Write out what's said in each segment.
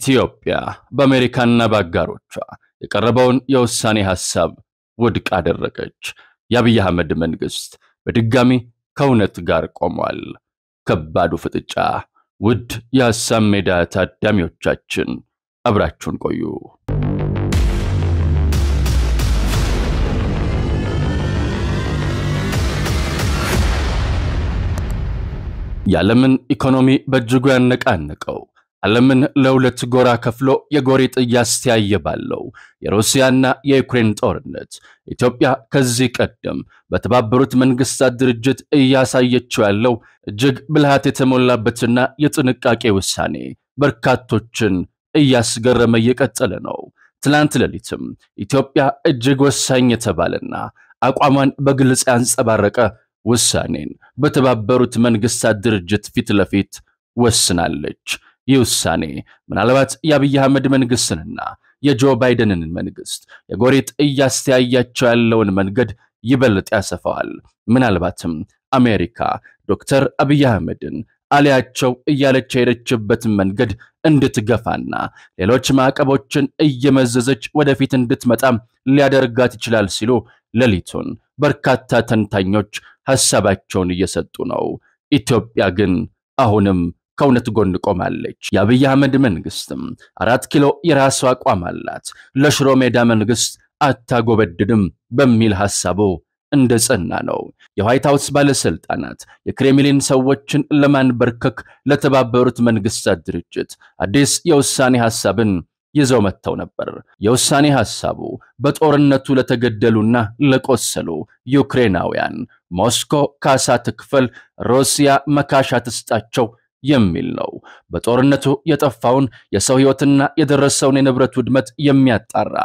ኢትዮጵያ በአሜሪካና በአጋሮቿ የቀረበውን የውሳኔ ሐሳብ ውድቅ አደረገች። የአብይ አህመድ መንግሥት በድጋሚ ከእውነት ጋር ቆሟል። ከባዱ ፍጥጫ። ውድ የሐሳብ ሜዳ ታዳሚዎቻችን አብራችሁን ቆዩ። የዓለምን ኢኮኖሚ በእጅጉ ያነቃነቀው ዓለምን ለሁለት ጎራ ከፍሎ የጎሪጥ እያስተያየ ባለው የሩሲያና የዩክሬን ጦርነት ኢትዮጵያ ከዚህ ቀደም በተባበሩት መንግስታት ድርጅት እያሳየችው ያለው እጅግ ብልሃት የተሞላበትና የጥንቃቄ ውሳኔ በርካቶችን እያስገረመ እየቀጠለ ነው። ትናንት ሌሊትም ኢትዮጵያ እጅግ ወሳኝ የተባለና አቋሟን በግልጽ ያንጸባረቀ ውሳኔን በተባበሩት መንግስታት ድርጅት ፊት ለፊት ወስናለች። ይህ ውሳኔ ምናልባት የአብይ አህመድ መንግስትንና የጆ ባይደንን መንግስት የጎሪጥ እያስተያያቸው ያለውን መንገድ ይበልጥ ያሰፋዋል። ምናልባትም አሜሪካ ዶክተር አብይ አህመድን አሊያቸው እያለች የሄደችበትን መንገድ እንድትገፋና ሌሎች ማዕቀቦችን እየመዘዘች ወደፊት እንድትመጣ ሊያደርጋት ይችላል ሲሉ ሌሊቱን በርካታ ተንታኞች ሐሳባቸውን እየሰጡ ነው። ኢትዮጵያ ግን አሁንም ከእውነት ጎን ቆማለች። የአብይ አህመድ መንግስትም አራት ኪሎ የራሱ አቋም አላት፣ ለሽሮ ሜዳ መንግስት አታጎበድድም በሚል ሐሳቡ እንደ ጸና ነው። የዋይት ሀውስ ባለስልጣናት የክሬምሊን ሰዎችን ለማንበርከክ ለተባበሩት መንግስታት ድርጅት አዲስ የውሳኔ ሐሳብን ይዘው መጥተው ነበር። የውሳኔ ሐሳቡ በጦርነቱ ለተገደሉና ለቆሰሉ ዩክሬናውያን ሞስኮ ካሳ ትክፈል፣ ሩሲያ መካሻ ትስጣቸው የሚል ነው። በጦርነቱ የጠፋውን የሰው ሕይወትና የደረሰውን የንብረት ውድመት የሚያጣራ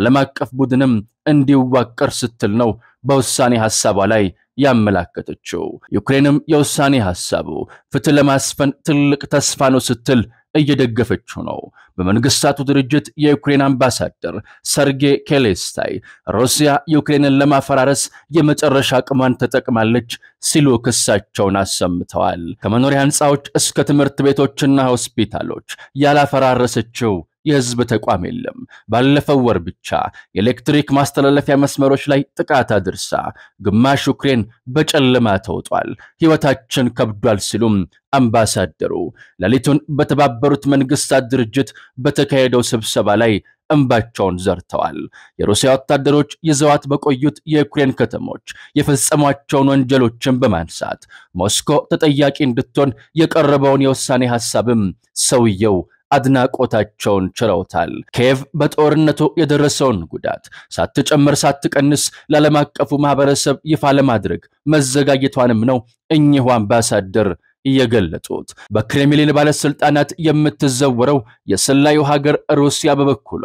ዓለም አቀፍ ቡድንም እንዲዋቀር ስትል ነው በውሳኔ ሐሳቧ ላይ ያመላከተችው። ዩክሬንም የውሳኔ ሐሳቡ ፍትህ ለማስፈን ትልቅ ተስፋ ነው ስትል እየደገፈችው ነው። በመንግስታቱ ድርጅት የዩክሬን አምባሳደር ሰርጌ ኬሌስታይ ሩሲያ ዩክሬንን ለማፈራረስ የመጨረሻ አቅሟን ተጠቅማለች ሲሉ ክሳቸውን አሰምተዋል። ከመኖሪያ ህንፃዎች እስከ ትምህርት ቤቶችና ሆስፒታሎች ያላፈራረሰችው የህዝብ ተቋም የለም። ባለፈው ወር ብቻ የኤሌክትሪክ ማስተላለፊያ መስመሮች ላይ ጥቃት አድርሳ ግማሽ ዩክሬን በጨለማ ተውጧል፣ ህይወታችን ከብዷል ሲሉም አምባሳደሩ ሌሊቱን በተባበሩት መንግስታት ድርጅት በተካሄደው ስብሰባ ላይ እንባቸውን ዘርተዋል። የሩሲያ ወታደሮች ይዘዋት በቆዩት የዩክሬን ከተሞች የፈጸሟቸውን ወንጀሎችን በማንሳት ሞስኮ ተጠያቂ እንድትሆን የቀረበውን የውሳኔ ሐሳብም ሰውየው አድናቆታቸውን ችለውታል። ኬቭ በጦርነቱ የደረሰውን ጉዳት ሳትጨምር ሳትቀንስ ለዓለም አቀፉ ማህበረሰብ ይፋ ለማድረግ መዘጋጀቷንም ነው እኚሁ አምባሳደር የገለጡት። በክሬምሊን ባለስልጣናት የምትዘወረው የስላዩ ሀገር ሩሲያ በበኩሏ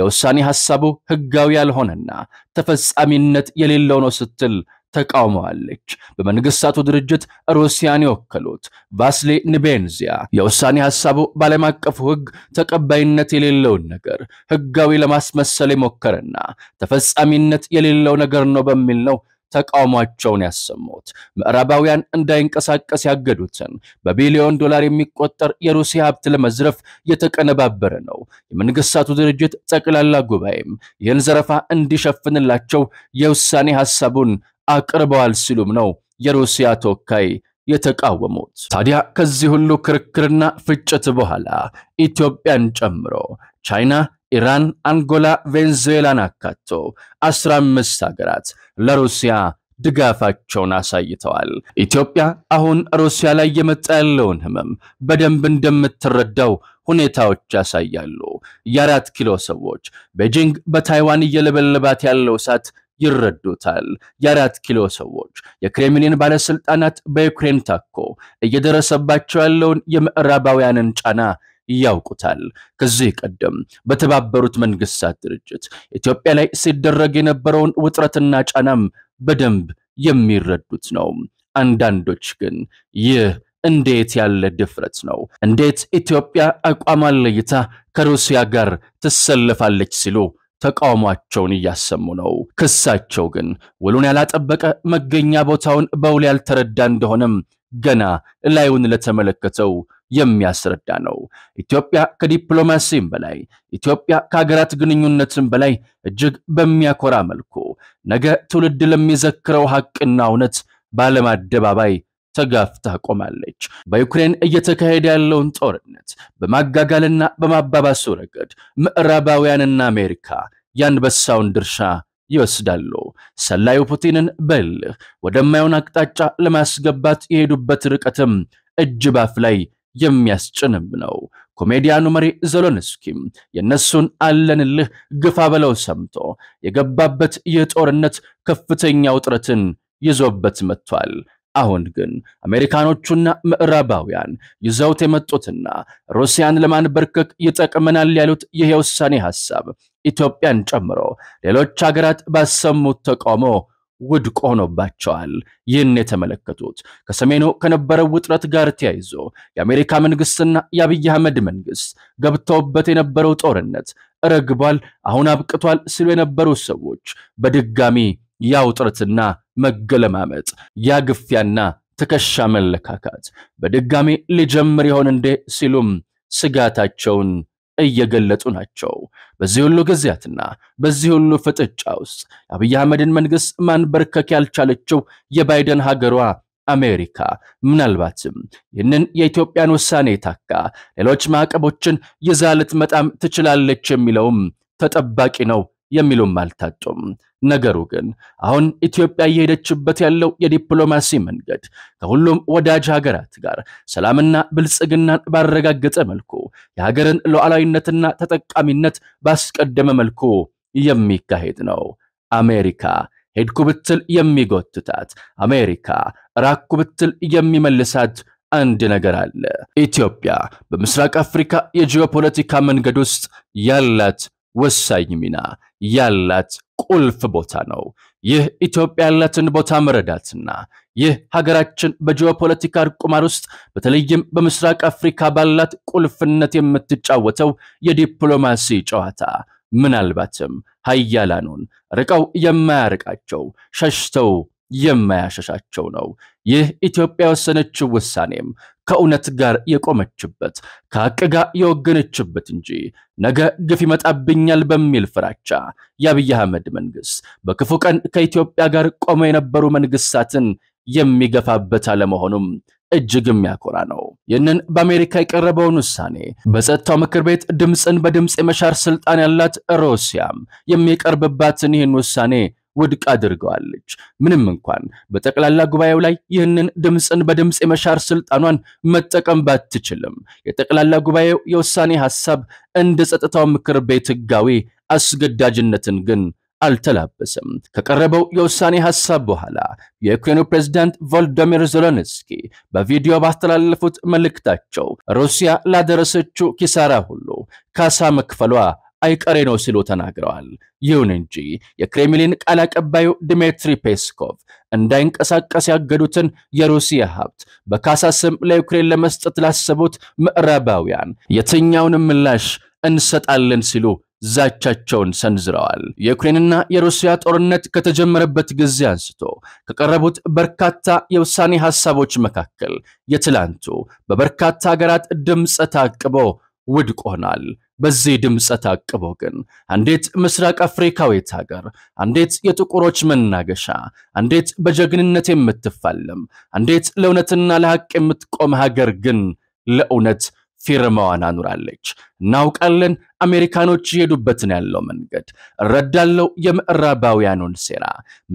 የውሳኔ ሐሳቡ ህጋዊ ያልሆነና ተፈጻሚነት የሌለው ነው ስትል ተቃውመዋለች። በመንግስታቱ ድርጅት ሩሲያን የወከሉት ቫስሊ ንቤንዚያ የውሳኔ ሀሳቡ በዓለም አቀፉ ሕግ ተቀባይነት የሌለውን ነገር ሕጋዊ ለማስመሰል የሞከረና ተፈጻሚነት የሌለው ነገር ነው በሚል ነው ተቃውሟቸውን ያሰሙት። ምዕራባውያን እንዳይንቀሳቀስ ያገዱትን በቢሊዮን ዶላር የሚቆጠር የሩሲያ ሀብት ለመዝረፍ የተቀነባበረ ነው። የመንግስታቱ ድርጅት ጠቅላላ ጉባኤም ይህን ዘረፋ እንዲሸፍንላቸው የውሳኔ ሀሳቡን አቅርበዋል ሲሉም ነው የሩሲያ ተወካይ የተቃወሙት። ታዲያ ከዚህ ሁሉ ክርክርና ፍጭት በኋላ ኢትዮጵያን ጨምሮ ቻይና፣ ኢራን፣ አንጎላ፣ ቬንዙዌላን አካቶ 15 ሀገራት ለሩሲያ ድጋፋቸውን አሳይተዋል። ኢትዮጵያ አሁን ሩሲያ ላይ የመጣ ያለውን ህመም በደንብ እንደምትረዳው ሁኔታዎች ያሳያሉ። የአራት ኪሎ ሰዎች ቤጂንግ በታይዋን እየለበለባት ያለው እሳት ይረዱታል። የአራት ኪሎ ሰዎች የክሬምሊን ባለስልጣናት በዩክሬን ታኮ እየደረሰባቸው ያለውን የምዕራባውያንን ጫና ያውቁታል። ከዚህ ቀደም በተባበሩት መንግስታት ድርጅት ኢትዮጵያ ላይ ሲደረግ የነበረውን ውጥረትና ጫናም በደንብ የሚረዱት ነው። አንዳንዶች ግን ይህ እንዴት ያለ ድፍረት ነው? እንዴት ኢትዮጵያ አቋሟን ለይታ ከሩሲያ ጋር ትሰለፋለች ሲሉ ተቃውሟቸውን እያሰሙ ነው። ክሳቸው ግን ውሉን ያላጠበቀ መገኛ ቦታውን በውል ያልተረዳ እንደሆነም ገና ላዩን ለተመለከተው የሚያስረዳ ነው። ኢትዮጵያ ከዲፕሎማሲም በላይ ኢትዮጵያ ከሀገራት ግንኙነትም በላይ እጅግ በሚያኮራ መልኩ ነገ ትውልድ ለሚዘክረው ሐቅና እውነት በዓለም አደባባይ ተጋፍታ ቆማለች። በዩክሬን እየተካሄደ ያለውን ጦርነት በማጋጋልና በማባባሱ ረገድ ምዕራባውያንና አሜሪካ የአንበሳውን ድርሻ ይወስዳሉ። ሰላዩ ፑቲንን በልህ ወደማይሆን አቅጣጫ ለማስገባት የሄዱበት ርቀትም እጅ ባፍ ላይ የሚያስጭንም ነው። ኮሜዲያኑ መሪ ዘሎንስኪም የእነሱን አለንልህ ግፋ በለው ሰምቶ የገባበት ይህ ጦርነት ከፍተኛ ውጥረትን ይዞበት መጥቷል። አሁን ግን አሜሪካኖቹና ምዕራባውያን ይዘውት የመጡትና ሩሲያን ለማንበርከክ ይጠቅመናል ያሉት ይሄ ውሳኔ ሐሳብ ኢትዮጵያን ጨምሮ ሌሎች ሀገራት ባሰሙት ተቃውሞ ውድቅ ሆኖባቸዋል። ይህን የተመለከቱት ከሰሜኑ ከነበረው ውጥረት ጋር ተያይዞ የአሜሪካ መንግስትና የአብይ አህመድ መንግስት ገብተውበት የነበረው ጦርነት ረግቧል፣ አሁን አብቅቷል ሲሉ የነበሩ ሰዎች በድጋሚ ያው ውጥረትና መገለማመጥ፣ ያግፊያና ትከሻ መለካካት በድጋሚ ሊጀምር ይሆን እንዴ ሲሉም ስጋታቸውን እየገለጹ ናቸው። በዚህ ሁሉ ጊዜያትና በዚህ ሁሉ ፍጥጫ ውስጥ የአብይ አህመድን መንግስት ማንበርከክ ያልቻለችው የባይደን ሀገሯ አሜሪካ ምናልባትም ይህንን የኢትዮጵያን ውሳኔ ታካ ሌሎች ማዕቀቦችን ይዛ ልትመጣም ትችላለች የሚለውም ተጠባቂ ነው የሚሉም አልታጡም። ነገሩ ግን አሁን ኢትዮጵያ እየሄደችበት ያለው የዲፕሎማሲ መንገድ ከሁሉም ወዳጅ ሀገራት ጋር ሰላምና ብልጽግናን ባረጋገጠ መልኩ የሀገርን ሉዓላዊነትና ተጠቃሚነት ባስቀደመ መልኩ የሚካሄድ ነው። አሜሪካ ሄድኩ ብትል የሚጎትታት፣ አሜሪካ ራኩ ብትል የሚመልሳት አንድ ነገር አለ። ኢትዮጵያ በምስራቅ አፍሪካ የጂኦፖለቲካ መንገድ ውስጥ ያላት ወሳኝ ሚና ያላት ቁልፍ ቦታ ነው። ይህ ኢትዮጵያ ያላትን ቦታ መረዳትና ይህ ሀገራችን በጂኦፖለቲካ ቁማር ውስጥ በተለይም በምስራቅ አፍሪካ ባላት ቁልፍነት የምትጫወተው የዲፕሎማሲ ጨዋታ ምናልባትም ሀያላኑን ርቀው የማያርቃቸው ሸሽተው የማያሸሻቸው ነው። ይህ ኢትዮጵያ የወሰነችው ውሳኔም ከእውነት ጋር የቆመችበት ከሀቅ ጋር የወገነችበት እንጂ ነገ ግፍ ይመጣብኛል በሚል ፍራቻ የአብይ አህመድ መንግስት በክፉ ቀን ከኢትዮጵያ ጋር ቆመው የነበሩ መንግስታትን የሚገፋበት አለመሆኑም እጅግ የሚያኮራ ነው። ይህንን በአሜሪካ የቀረበውን ውሳኔ በጸጥታው ምክር ቤት ድምፅን በድምፅ የመሻር ስልጣን ያላት ሩሲያም የሚቀርብባትን ይህን ውሳኔ ውድቅ አድርገዋለች። ምንም እንኳን በጠቅላላ ጉባኤው ላይ ይህንን ድምፅን በድምፅ የመሻር ስልጣኗን መጠቀም ባትችልም የጠቅላላ ጉባኤው የውሳኔ ሀሳብ እንደ ጸጥታው ምክር ቤት ህጋዊ አስገዳጅነትን ግን አልተላበሰም። ከቀረበው የውሳኔ ሀሳብ በኋላ የዩክሬኑ ፕሬዝዳንት ቮልዶሚር ዘለንስኪ በቪዲዮ ባስተላለፉት መልእክታቸው ሩሲያ ላደረሰችው ኪሳራ ሁሉ ካሳ መክፈሏ አይቀሬ ነው ሲሉ ተናግረዋል። ይሁን እንጂ የክሬምሊን ቃል አቀባዩ ድሜትሪ ፔስኮቭ እንዳይንቀሳቀስ ያገዱትን የሩሲያ ሀብት በካሳ ስም ለዩክሬን ለመስጠት ላሰቡት ምዕራባውያን የትኛውንም ምላሽ እንሰጣለን ሲሉ ዛቻቸውን ሰንዝረዋል። የዩክሬንና የሩሲያ ጦርነት ከተጀመረበት ጊዜ አንስቶ ከቀረቡት በርካታ የውሳኔ ሐሳቦች መካከል የትላንቱ በበርካታ ሀገራት ድምፅ ታቅቦ ውድቅ ሆኗል። በዚህ ድምፀት አቅቦ ግን አንዴት ምስራቅ አፍሪካዊት ሀገር፣ አንዴት የጥቁሮች መናገሻ፣ አንዴት በጀግንነት የምትፋለም፣ አንዴት ለእውነትና ለሐቅ የምትቆም ሀገር ግን ለእውነት ፊርማዋን አኑራለች። እናውቃለን አሜሪካኖች የሄዱበትን ያለው መንገድ እረዳለው የምዕራባውያኑን ሴራ።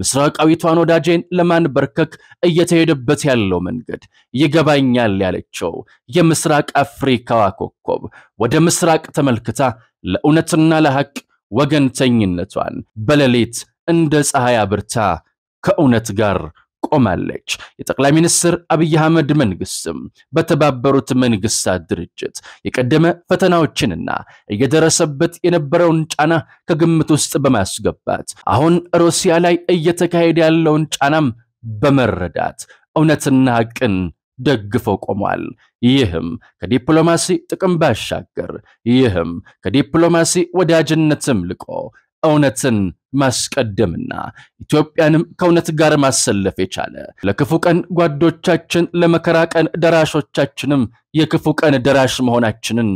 ምስራቃዊቷን ወዳጄን ለማንበርከክ እየተሄደበት ያለው መንገድ ይገባኛል ያለችው የምስራቅ አፍሪካዋ ኮከብ ወደ ምስራቅ ተመልክታ ለእውነትና ለሐቅ ወገንተኝነቷን በሌሊት እንደ ፀሐይ አብርታ ከእውነት ጋር ቆማለች። የጠቅላይ ሚኒስትር አብይ አህመድ መንግስትም በተባበሩት መንግስታት ድርጅት የቀደመ ፈተናዎችንና እየደረሰበት የነበረውን ጫና ከግምት ውስጥ በማስገባት አሁን ሩሲያ ላይ እየተካሄደ ያለውን ጫናም በመረዳት እውነትና ቅን ደግፈው ቆሟል። ይህም ከዲፕሎማሲ ጥቅም ባሻገር ይህም ከዲፕሎማሲ ወዳጅነትም ልቆ እውነትን ማስቀደምና ኢትዮጵያንም ከእውነት ጋር ማሰለፍ የቻለ ለክፉ ቀን ጓዶቻችን፣ ለመከራ ቀን ደራሾቻችንም የክፉ ቀን ደራሽ መሆናችንን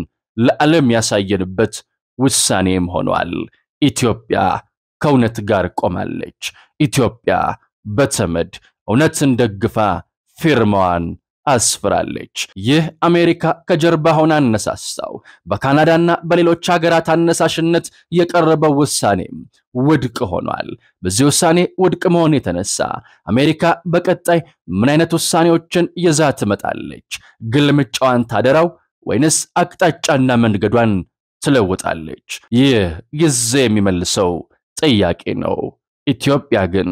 ለዓለም ያሳየንበት ውሳኔም ሆኗል። ኢትዮጵያ ከእውነት ጋር ቆማለች። ኢትዮጵያ በተመድ እውነትን ደግፋ ፊርማዋን አስፍራለች። ይህ አሜሪካ ከጀርባ ሆና አነሳሳው በካናዳና በሌሎች ሀገራት አነሳሽነት የቀረበው ውሳኔም ውድቅ ሆኗል። በዚህ ውሳኔ ውድቅ መሆን የተነሳ አሜሪካ በቀጣይ ምን አይነት ውሳኔዎችን ይዛ ትመጣለች? ግልምጫዋን ታደራው ወይንስ አቅጣጫና መንገዷን ትለውጣለች? ይህ ጊዜ የሚመልሰው ጥያቄ ነው። ኢትዮጵያ ግን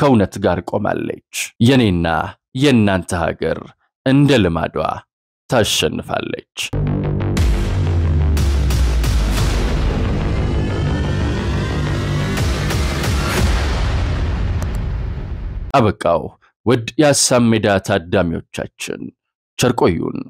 ከእውነት ጋር ቆማለች። የኔና የእናንተ ሀገር እንደ ልማዷ ታሸንፋለች። አበቃው። ውድ የሀሳብ ሜዳ ታዳሚዎቻችን ቸርቆዩን